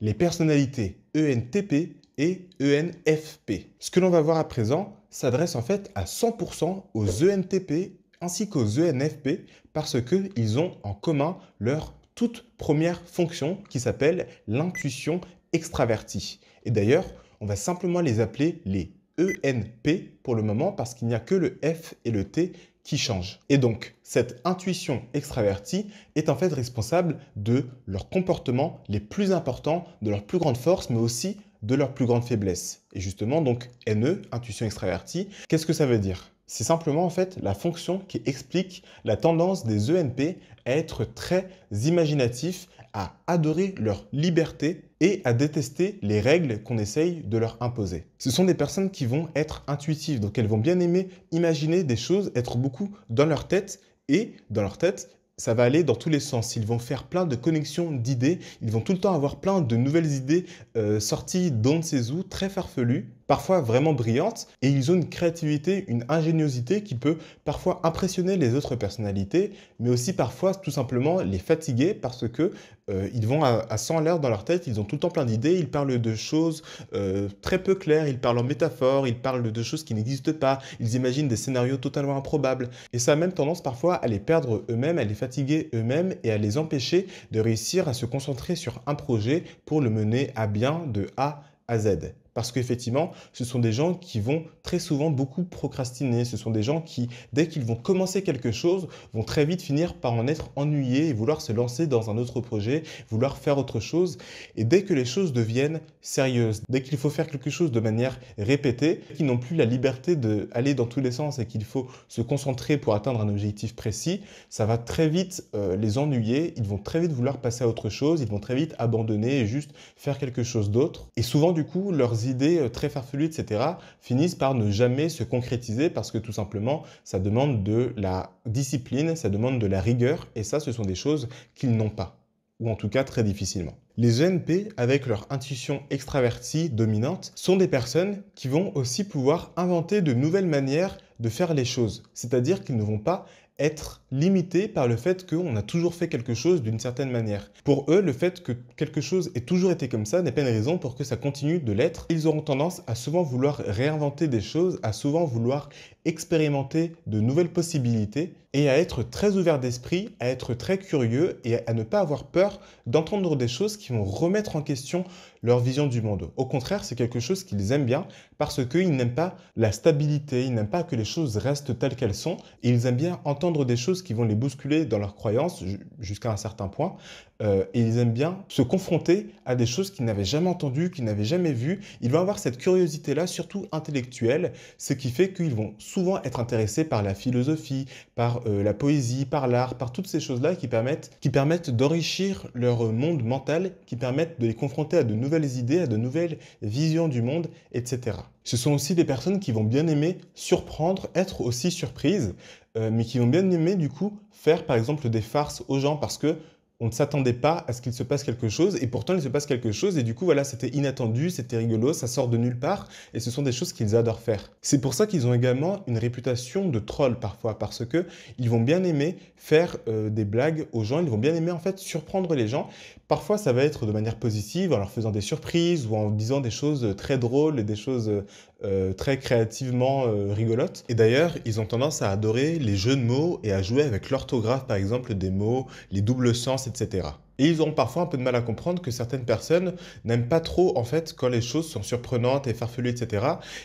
les personnalités ENTP et ENFP. Ce que l'on va voir à présent s'adresse en fait à 100% aux ENTP ainsi qu'aux ENFP parce qu'ils ont en commun leur toute première fonction qui s'appelle l'intuition extravertie. Et d'ailleurs, on va simplement les appeler les ENP pour le moment parce qu'il n'y a que le F et le T qui changent. Et donc, cette intuition extravertie est en fait responsable de leurs comportements les plus importants, de leurs plus grandes forces, mais aussi de leurs plus grandes faiblesses. Et justement, donc, NE, intuition extravertie, qu'est-ce que ça veut dire c'est simplement en fait la fonction qui explique la tendance des ENP à être très imaginatifs, à adorer leur liberté et à détester les règles qu'on essaye de leur imposer. Ce sont des personnes qui vont être intuitives, donc elles vont bien aimer imaginer des choses, être beaucoup dans leur tête et dans leur tête, ça va aller dans tous les sens. Ils vont faire plein de connexions d'idées, ils vont tout le temps avoir plein de nouvelles idées euh, sorties d'on ne sait où, très farfelues parfois vraiment brillantes, et ils ont une créativité, une ingéniosité qui peut parfois impressionner les autres personnalités, mais aussi parfois tout simplement les fatiguer parce que euh, ils vont à, à 100 l'air dans leur tête, ils ont tout le temps plein d'idées, ils parlent de choses euh, très peu claires, ils parlent en métaphore, ils parlent de choses qui n'existent pas, ils imaginent des scénarios totalement improbables, et ça a même tendance parfois à les perdre eux-mêmes, à les fatiguer eux-mêmes et à les empêcher de réussir à se concentrer sur un projet pour le mener à bien de A à Z. Parce qu'effectivement, ce sont des gens qui vont très souvent beaucoup procrastiner. Ce sont des gens qui, dès qu'ils vont commencer quelque chose, vont très vite finir par en être ennuyés et vouloir se lancer dans un autre projet, vouloir faire autre chose. Et dès que les choses deviennent sérieuses, dès qu'il faut faire quelque chose de manière répétée, qu'ils n'ont plus la liberté d'aller dans tous les sens et qu'il faut se concentrer pour atteindre un objectif précis, ça va très vite euh, les ennuyer. Ils vont très vite vouloir passer à autre chose. Ils vont très vite abandonner et juste faire quelque chose d'autre. Et souvent, du coup, leurs idées euh, très farfelues, etc., finissent par ne jamais se concrétiser parce que tout simplement, ça demande de la discipline, ça demande de la rigueur, et ça, ce sont des choses qu'ils n'ont pas, ou en tout cas très difficilement. Les ENP, avec leur intuition extravertie dominante, sont des personnes qui vont aussi pouvoir inventer de nouvelles manières de faire les choses, c'est-à-dire qu'ils ne vont pas être limité par le fait qu'on a toujours fait quelque chose d'une certaine manière. Pour eux, le fait que quelque chose ait toujours été comme ça n'est pas une raison pour que ça continue de l'être. Ils auront tendance à souvent vouloir réinventer des choses, à souvent vouloir expérimenter de nouvelles possibilités et à être très ouvert d'esprit, à être très curieux et à ne pas avoir peur d'entendre des choses qui vont remettre en question leur vision du monde. Au contraire, c'est quelque chose qu'ils aiment bien parce qu'ils n'aiment pas la stabilité, ils n'aiment pas que les choses restent telles qu'elles sont, et ils aiment bien entendre des choses qui vont les bousculer dans leurs croyances jusqu'à un certain point, euh, et ils aiment bien se confronter à des choses qu'ils n'avaient jamais entendues, qu'ils n'avaient jamais vues. Ils vont avoir cette curiosité-là, surtout intellectuelle, ce qui fait qu'ils vont souvent être intéressés par la philosophie, par euh, la poésie, par l'art, par toutes ces choses-là qui permettent, qui permettent d'enrichir leur monde mental, qui permettent de les confronter à de nouvelles idées, à de nouvelles visions du monde, etc. Ce sont aussi des personnes qui vont bien aimer surprendre, être aussi surprises, euh, mais qui vont bien aimer du coup faire par exemple des farces aux gens parce que on ne s'attendait pas à ce qu'il se passe quelque chose, et pourtant il se passe quelque chose, et du coup voilà, c'était inattendu, c'était rigolo, ça sort de nulle part, et ce sont des choses qu'ils adorent faire. C'est pour ça qu'ils ont également une réputation de troll parfois, parce que ils vont bien aimer faire euh, des blagues aux gens, ils vont bien aimer en fait surprendre les gens, Parfois, ça va être de manière positive, en leur faisant des surprises ou en disant des choses très drôles et des choses euh, très créativement euh, rigolotes. Et d'ailleurs, ils ont tendance à adorer les jeux de mots et à jouer avec l'orthographe, par exemple, des mots, les doubles sens, etc. Et ils ont parfois un peu de mal à comprendre que certaines personnes n'aiment pas trop, en fait, quand les choses sont surprenantes et farfelues, etc.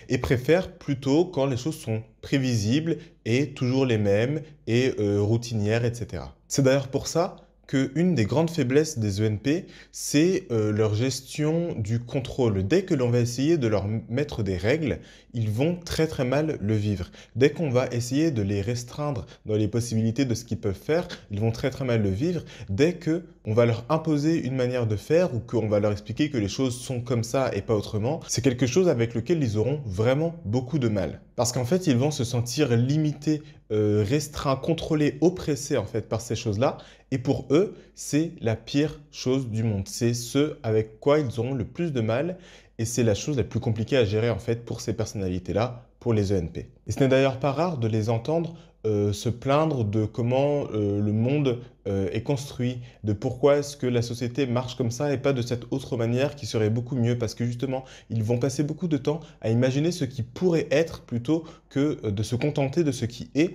et préfèrent plutôt quand les choses sont prévisibles et toujours les mêmes et euh, routinières, etc. C'est d'ailleurs pour ça une des grandes faiblesses des ENP, c'est euh, leur gestion du contrôle. Dès que l'on va essayer de leur mettre des règles, ils vont très très mal le vivre. Dès qu'on va essayer de les restreindre dans les possibilités de ce qu'ils peuvent faire, ils vont très très mal le vivre. Dès qu'on va leur imposer une manière de faire ou qu'on va leur expliquer que les choses sont comme ça et pas autrement, c'est quelque chose avec lequel ils auront vraiment beaucoup de mal. Parce qu'en fait, ils vont se sentir limités, euh, restreints, contrôlés, oppressés en fait par ces choses-là. Et pour eux, c'est la pire chose du monde. C'est ce avec quoi ils auront le plus de mal et c'est la chose la plus compliquée à gérer en fait pour ces personnalités-là, pour les ENP. Et ce n'est d'ailleurs pas rare de les entendre euh, se plaindre de comment euh, le monde euh, est construit, de pourquoi est-ce que la société marche comme ça et pas de cette autre manière qui serait beaucoup mieux, parce que justement, ils vont passer beaucoup de temps à imaginer ce qui pourrait être plutôt que de se contenter de ce qui est,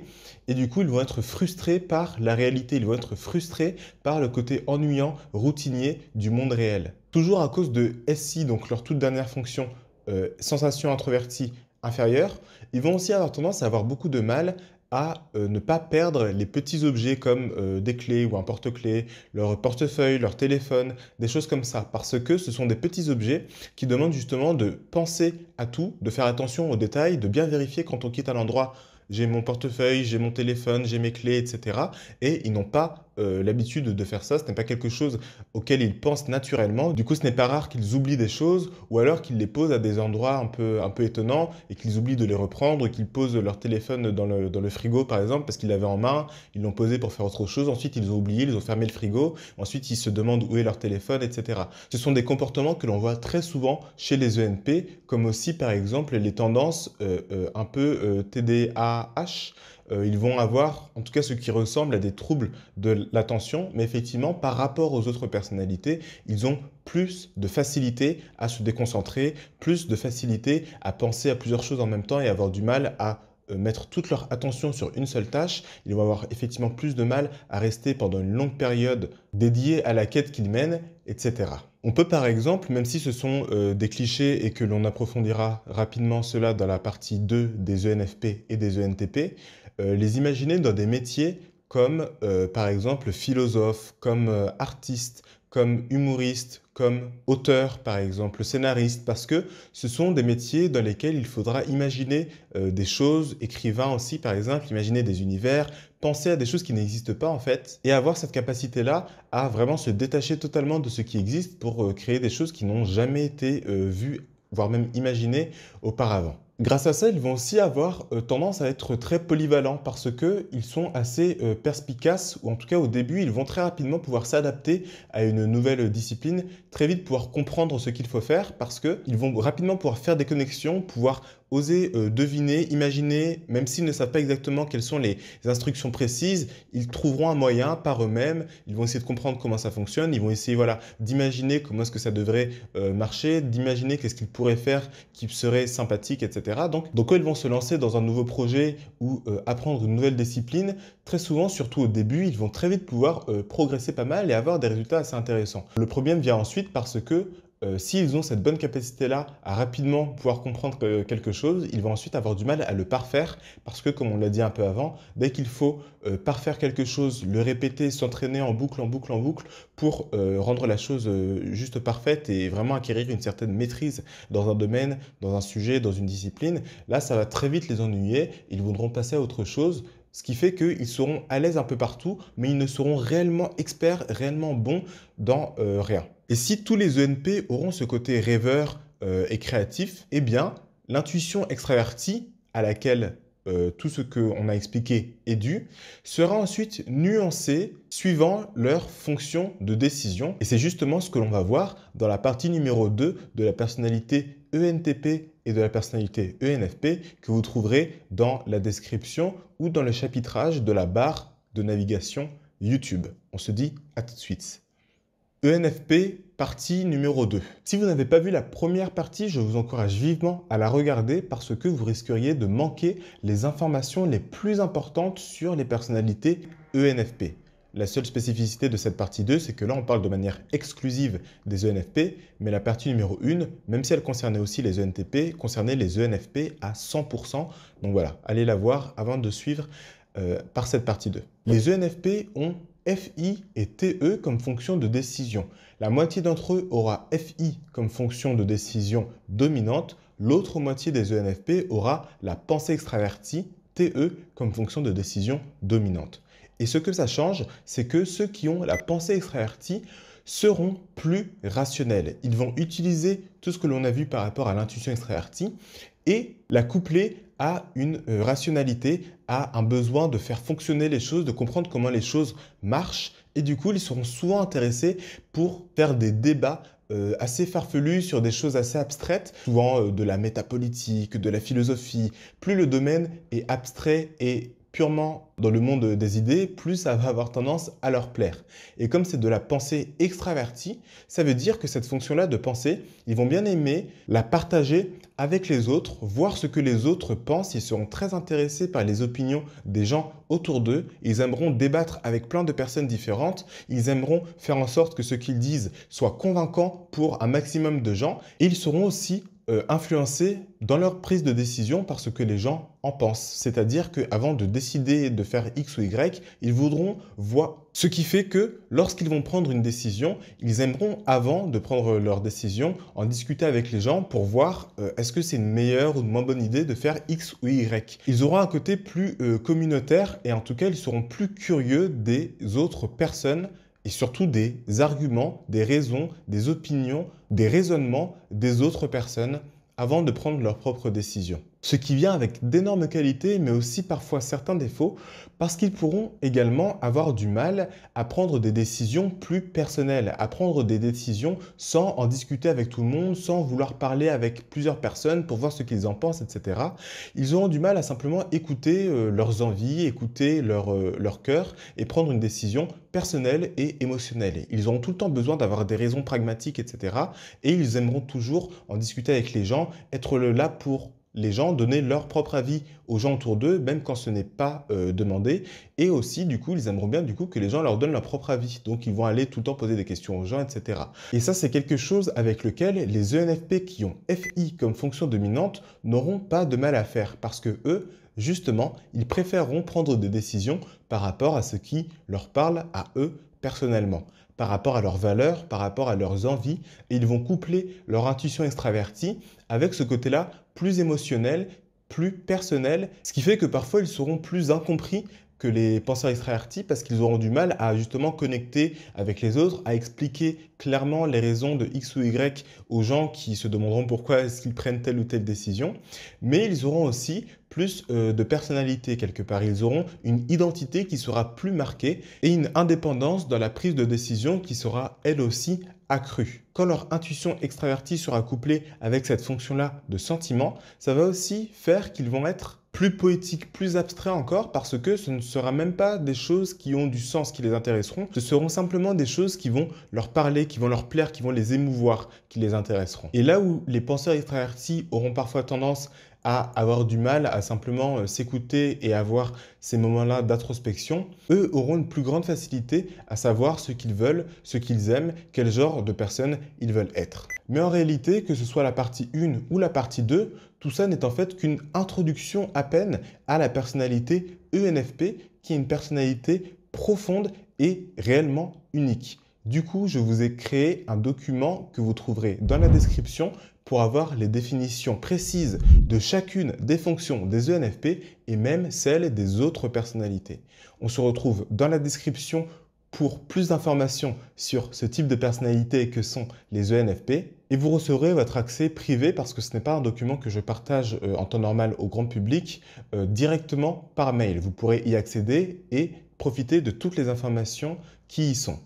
et du coup, ils vont être frustrés par la réalité, ils vont être frustrés par le côté ennuyant, routinier du monde réel. Toujours à cause de SI, donc leur toute dernière fonction, sensation introvertie inférieure, ils vont aussi avoir tendance à avoir beaucoup de mal à euh, ne pas perdre les petits objets comme euh, des clés ou un porte-clés, leur portefeuille, leur téléphone, des choses comme ça, parce que ce sont des petits objets qui demandent justement de penser à tout, de faire attention aux détails, de bien vérifier quand on quitte un endroit j'ai mon portefeuille, j'ai mon téléphone, j'ai mes clés, etc. Et ils n'ont pas euh, l'habitude de faire ça, ce n'est pas quelque chose auquel ils pensent naturellement. Du coup, ce n'est pas rare qu'ils oublient des choses ou alors qu'ils les posent à des endroits un peu, un peu étonnants et qu'ils oublient de les reprendre, qu'ils posent leur téléphone dans le, frigo par exemple parce qu'ils l'avaient en main, ils l'ont posé pour faire autre chose, ensuite ils ont oublié, ils ont fermé le frigo, ensuite ils se demandent où est leur téléphone, etc. Ce sont des comportements que l'on voit très souvent chez les ENP, comme aussi par exemple les tendances euh, euh, un peu TDAH euh, ils vont avoir, en tout cas, ce qui ressemble à des troubles de l'attention, mais effectivement, par rapport aux autres personnalités, ils ont plus de facilité à se déconcentrer, plus de facilité à penser à plusieurs choses en même temps et avoir du mal à euh, mettre toute leur attention sur une seule tâche, ils vont avoir effectivement plus de mal à rester pendant une longue période dédiée à la quête qu'ils mènent, etc. On peut par exemple, même si ce sont euh, des clichés et que l'on approfondira rapidement cela dans la partie 2 des ENFP et des ENTP, euh, les imaginer dans des métiers comme euh, par exemple philosophe, comme euh, artiste, comme humoriste, comme auteur par exemple, scénariste, parce que ce sont des métiers dans lesquels il faudra imaginer des choses, écrivain aussi par exemple, imaginer des univers, penser à des choses qui n'existent pas en fait, et avoir cette capacité-là à vraiment se détacher totalement de ce qui existe pour créer des choses qui n'ont jamais été vues, voire même imaginées auparavant. Grâce à ça, ils vont aussi avoir euh, tendance à être très polyvalents parce qu'ils sont assez euh, perspicaces, ou en tout cas au début, ils vont très rapidement pouvoir s'adapter à une nouvelle discipline, très vite pouvoir comprendre ce qu'il faut faire parce qu'ils vont rapidement pouvoir faire des connexions, pouvoir oser euh, deviner, imaginer, même s'ils ne savent pas exactement quelles sont les instructions précises, ils trouveront un moyen par eux-mêmes, ils vont essayer de comprendre comment ça fonctionne, ils vont essayer voilà, d'imaginer comment est-ce que ça devrait euh, marcher, d'imaginer qu'est-ce qu'ils pourraient faire qui serait sympathique, etc. Donc, donc quand ils vont se lancer dans un nouveau projet ou euh, apprendre une nouvelle discipline, très souvent, surtout au début, ils vont très vite pouvoir progresser pas mal et avoir des résultats assez intéressants. Le problème vient ensuite parce que euh, s'ils ont cette bonne capacité-là à rapidement pouvoir comprendre euh, quelque chose, ils vont ensuite avoir du mal à le parfaire parce que, comme on l'a dit un peu avant, dès qu'il faut euh, parfaire quelque chose, le répéter, s'entraîner en boucle, en boucle, en boucle pour rendre la chose juste parfaite et vraiment acquérir une certaine maîtrise dans un domaine, dans un sujet, dans une discipline, là, ça va très vite les ennuyer, ils voudront passer à autre chose ce qui fait qu'ils seront à l'aise un peu partout, mais ils ne seront réellement experts, réellement bons dans euh, rien. Et si tous les ENP auront ce côté rêveur euh, et créatif, eh bien, l'intuition extravertie à laquelle euh, tout ce qu'on a expliqué est dû, sera ensuite nuancée suivant leur fonction de décision. Et c'est justement ce que l'on va voir dans la partie numéro 2 de la personnalité ENTP et de la personnalité ENFP que vous trouverez dans la description ou dans le chapitrage de la barre de navigation YouTube. On se dit à tout de suite. ENFP, partie numéro 2. Si vous n'avez pas vu la première partie, je vous encourage vivement à la regarder parce que vous risqueriez de manquer les informations les plus importantes sur les personnalités ENFP. La seule spécificité de cette partie 2, c'est que là, on parle de manière exclusive des ENFP, mais la partie numéro 1, même si elle concernait aussi les ENTP, concernait les ENFP à 100%. Donc voilà, allez la voir avant de suivre euh, par cette partie 2. Les ENFP ont FI et TE comme fonction de décision. La moitié d'entre eux aura FI comme fonction de décision dominante, l'autre moitié des ENFP aura la pensée extravertie, TE, comme fonction de décision dominante. Et ce que ça change, c'est que ceux qui ont la pensée extravertie seront plus rationnels. Ils vont utiliser tout ce que l'on a vu par rapport à l'intuition extravertie et la coupler à une euh, rationalité, à un besoin de faire fonctionner les choses, de comprendre comment les choses marchent. Et du coup, ils seront souvent intéressés pour faire des débats euh, assez farfelus sur des choses assez abstraites, souvent euh, de la métapolitique, de la philosophie. Plus le domaine est abstrait et purement dans le monde des idées, plus ça va avoir tendance à leur plaire. Et comme c'est de la pensée extravertie, ça veut dire que cette fonction-là de pensée, ils vont bien aimer la partager avec les autres, voir ce que les autres pensent, ils seront très intéressés par les opinions des gens autour d'eux, ils aimeront débattre avec plein de personnes différentes, ils aimeront faire en sorte que ce qu'ils disent soit convaincant pour un maximum de gens, et ils seront aussi euh, influencés dans leur prise de décision par ce que les gens en pensent. C'est-à-dire qu'avant de décider de faire X ou Y, ils voudront voir. Ce qui fait que lorsqu'ils vont prendre une décision, ils aimeront avant de prendre leur décision en discuter avec les gens pour voir euh, est-ce que c'est une meilleure ou une moins bonne idée de faire X ou Y. Ils auront un côté plus euh, communautaire et en tout cas ils seront plus curieux des autres personnes et surtout des arguments, des raisons, des opinions des raisonnements des autres personnes avant de prendre leurs propres décisions ce qui vient avec d'énormes qualités mais aussi parfois certains défauts, parce qu'ils pourront également avoir du mal à prendre des décisions plus personnelles, à prendre des décisions sans en discuter avec tout le monde, sans vouloir parler avec plusieurs personnes pour voir ce qu'ils en pensent, etc. Ils auront du mal à simplement écouter euh, leurs envies, écouter leur, euh, leur cœur et prendre une décision personnelle et émotionnelle. Ils auront tout le temps besoin d'avoir des raisons pragmatiques, etc. Et ils aimeront toujours en discuter avec les gens, être là pour les gens donner leur propre avis aux gens autour d'eux, même quand ce n'est pas euh, demandé. Et aussi, du coup, ils aimeront bien du coup que les gens leur donnent leur propre avis. Donc, ils vont aller tout le temps poser des questions aux gens, etc. Et ça, c'est quelque chose avec lequel les ENFP qui ont FI comme fonction dominante n'auront pas de mal à faire, parce que eux, justement, ils préféreront prendre des décisions par rapport à ce qui leur parle à eux personnellement par rapport à leurs valeurs, par rapport à leurs envies, et ils vont coupler leur intuition extravertie avec ce côté-là plus émotionnel, plus personnel, ce qui fait que parfois ils seront plus incompris que les penseurs extravertis parce qu'ils auront du mal à justement connecter avec les autres, à expliquer clairement les raisons de X ou Y aux gens qui se demanderont pourquoi est-ce qu'ils prennent telle ou telle décision. Mais ils auront aussi plus euh, de personnalité quelque part. Ils auront une identité qui sera plus marquée et une indépendance dans la prise de décision qui sera elle aussi accrue. Quand leur intuition extravertie sera couplée avec cette fonction-là de sentiment, ça va aussi faire qu'ils vont être plus poétique, plus abstrait encore, parce que ce ne sera même pas des choses qui ont du sens, qui les intéresseront, ce seront simplement des choses qui vont leur parler, qui vont leur plaire, qui vont les émouvoir, qui les intéresseront. Et là où les penseurs extravertis auront parfois tendance à avoir du mal à simplement euh, s'écouter et avoir ces moments-là d'introspection, eux auront une plus grande facilité à savoir ce qu'ils veulent, ce qu'ils aiment, quel genre de personne ils veulent être. Mais en réalité, que ce soit la partie 1 ou la partie 2, tout ça n'est en fait qu'une introduction à peine à la personnalité ENFP, qui est une personnalité profonde et réellement unique. Du coup, je vous ai créé un document que vous trouverez dans la description pour avoir les définitions précises de chacune des fonctions des ENFP et même celles des autres personnalités. On se retrouve dans la description pour plus d'informations sur ce type de personnalité que sont les ENFP et vous recevrez votre accès privé parce que ce n'est pas un document que je partage euh, en temps normal au grand public euh, directement par mail. Vous pourrez y accéder et profiter de toutes les informations qui y sont.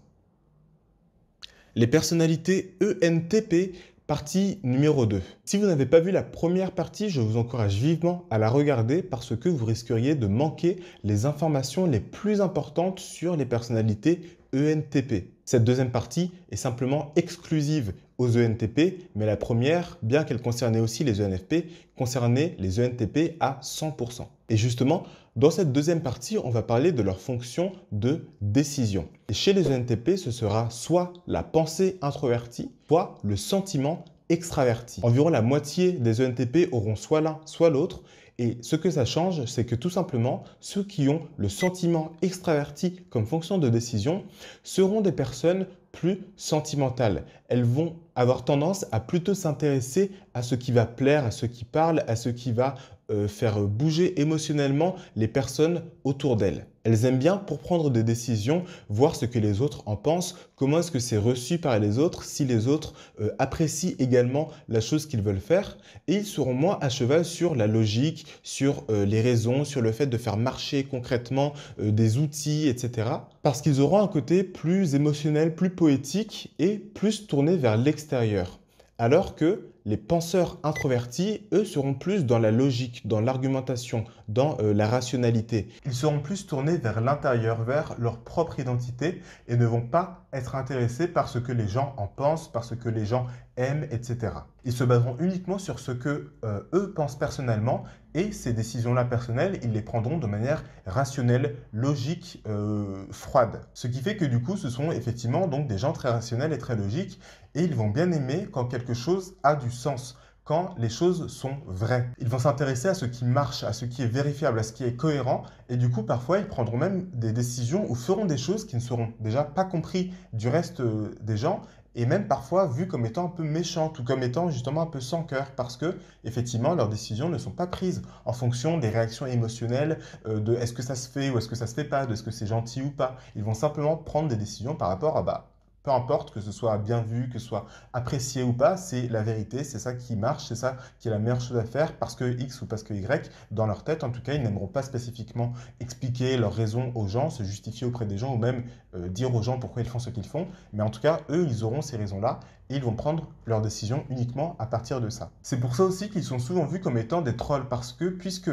Les personnalités ENTP Partie numéro 2. Si vous n'avez pas vu la première partie, je vous encourage vivement à la regarder parce que vous risqueriez de manquer les informations les plus importantes sur les personnalités ENTP. Cette deuxième partie est simplement exclusive aux ENTP, mais la première, bien qu'elle concernait aussi les ENFP, concernait les ENTP à 100%. Et justement, dans cette deuxième partie, on va parler de leur fonction de décision. chez les ENTP, ce sera soit la pensée introvertie, soit le sentiment extraverti. Environ la moitié des ENTP auront soit l'un, soit l'autre, et ce que ça change, c'est que tout simplement, ceux qui ont le sentiment extraverti comme fonction de décision seront des personnes plus sentimentales. Elles vont avoir tendance à plutôt s'intéresser à ce qui va plaire, à ce qui parle, à ce qui va euh, faire bouger émotionnellement les personnes autour d'elles. Elles aiment bien pour prendre des décisions, voir ce que les autres en pensent, comment est-ce que c'est reçu par les autres, si les autres euh, apprécient également la chose qu'ils veulent faire. Et ils seront moins à cheval sur la logique, sur euh, les raisons, sur le fait de faire marcher concrètement des outils, etc. Parce qu'ils auront un côté plus émotionnel, plus poétique et plus tourné vers l'extérieur alors que les penseurs introvertis, eux, seront plus dans la logique, dans l'argumentation, dans euh, la rationalité. Ils seront plus tournés vers l'intérieur, vers leur propre identité, et ne vont pas être intéressés par ce que les gens en pensent, par ce que les gens aiment, etc. Ils se baseront uniquement sur ce que euh, eux pensent personnellement, et ces décisions-là personnelles, ils les prendront de manière rationnelle, logique, euh, froide. Ce qui fait que du coup, ce sont effectivement donc des gens très rationnels et très logiques, et ils vont bien aimer quand quelque chose a du sens, quand les choses sont vraies. Ils vont s'intéresser à ce qui marche, à ce qui est vérifiable, à ce qui est cohérent, et du coup parfois ils prendront même des décisions ou feront des choses qui ne seront déjà pas compris du reste euh, des gens, et même parfois vues comme étant un peu méchant ou comme étant justement un peu sans cœur, parce que effectivement leurs décisions ne sont pas prises en fonction des réactions émotionnelles, euh, de est-ce que ça se fait ou est-ce que ça se fait pas, de est-ce que c'est gentil ou pas. Ils vont simplement prendre des décisions par rapport à bah, peu importe que ce soit bien vu, que ce soit apprécié ou pas, c'est la vérité, c'est ça qui marche, c'est ça qui est la meilleure chose à faire parce que X ou parce que Y, dans leur tête en tout cas, ils n'aimeront pas spécifiquement expliquer leurs raisons aux gens, se justifier auprès des gens ou même euh, dire aux gens pourquoi ils font ce qu'ils font. Mais en tout cas, eux, ils auront ces raisons-là et ils vont prendre leurs décisions uniquement à partir de ça. C'est pour ça aussi qu'ils sont souvent vus comme étant des trolls parce que puisque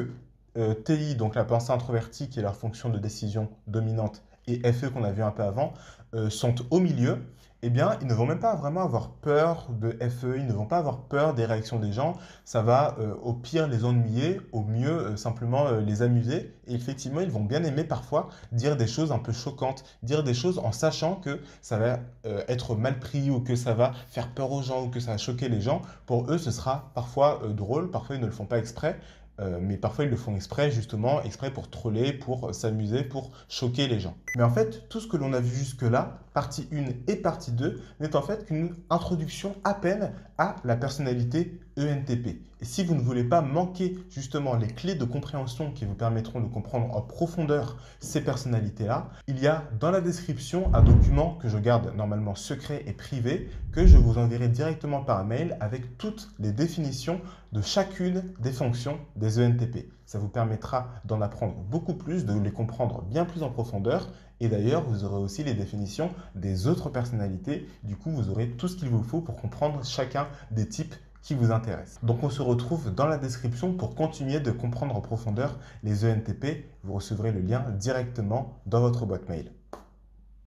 euh, TI, donc la pensée introvertie qui est leur fonction de décision dominante, et FE qu'on a vu un peu avant euh, sont au milieu, eh bien, ils ne vont même pas vraiment avoir peur de FE, ils ne vont pas avoir peur des réactions des gens. Ça va euh, au pire les ennuyer, au mieux euh, simplement les amuser. Et effectivement, ils vont bien aimer parfois dire des choses un peu choquantes, dire des choses en sachant que ça va être mal pris ou que ça va faire peur aux gens ou que ça va choquer les gens. Pour eux, ce sera parfois drôle, parfois ils ne le font pas exprès, euh, mais parfois ils le font exprès, justement, exprès pour troller, pour s'amuser, pour choquer les gens. Mais en fait, tout ce que l'on a vu jusque-là, partie 1 et partie 2 n'est en fait qu'une introduction à peine à la personnalité ENTP. Et si vous ne voulez pas manquer justement les clés de compréhension qui vous permettront de comprendre en profondeur ces personnalités-là, il y a dans la description un document que je garde normalement secret et privé que je vous enverrai directement par mail avec toutes les définitions de chacune des fonctions des ENTP. Ça vous permettra d'en apprendre beaucoup plus, de les comprendre bien plus en profondeur et d'ailleurs, vous aurez aussi les définitions des autres personnalités. Du coup, vous aurez tout ce qu'il vous faut pour comprendre chacun des types qui vous intéressent. Donc on se retrouve dans la description pour continuer de comprendre en profondeur les ENTP. Vous recevrez le lien directement dans votre boîte mail.